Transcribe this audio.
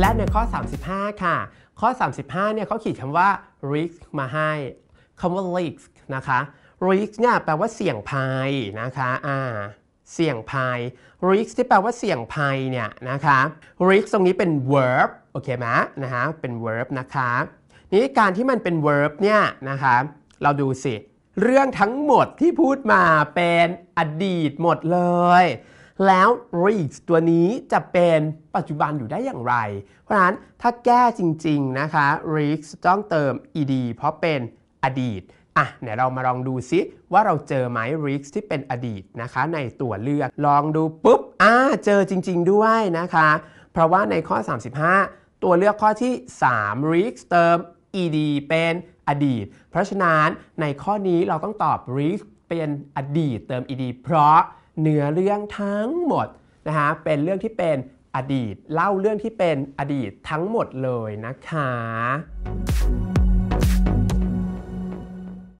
และในข้อ 35 ค่ะ ข้อ 35เนี่ยเขาเขียนคำว่า risk มาให้คำว่า risk นะคะ risk เนี่ย แปลว่าเสี่ยงภัยนะคะ อ่า เสี่ยงภัย risk ที่แปลว่าเสี่ยงภัยเนี่ยนะคะ risk ตรงนี้เป็น verb โอเคไหมนะฮะเป็น verb นะคะ นี่การที่มันเป็น verb เนี่ยนะคะ เราดูสิ เรื่องทั้งหมดที่พูดมาเป็นอดีตหมดเลยแล้ว reach ตัวนี้จะเป็นปัจจุบันอยู่ได้อย่างไร เพราะฉะนั้นถ้าแก้จริง ๆนะคะ reach ต้องเติม ed เพราะเป็นอดีตอ่ะเดี๋ยวเรามาลองดูซิ ว่าเราเจอไหม r a c h ที่เป็นอดีตนะคะ ในตัวเลือกลองดูปุ๊บอ่าเจอจริง ๆ ด้วยนะคะ เพราะว่าในข้อ 35 ตัวเลือกข้อที่ 3 r a c h เติม ed เป็นอดีต เพราะฉะนั้นในข้อนี้เราต้องตอบ r a c h เป็นอดีต เติม ed เพราะเนื้อเรื่องทั้งหมดนะฮะเป็นเรื่องที่เป็นอดีตเล่าเรื่องที่เป็นอดีตทั้งหมดเลยนะคะ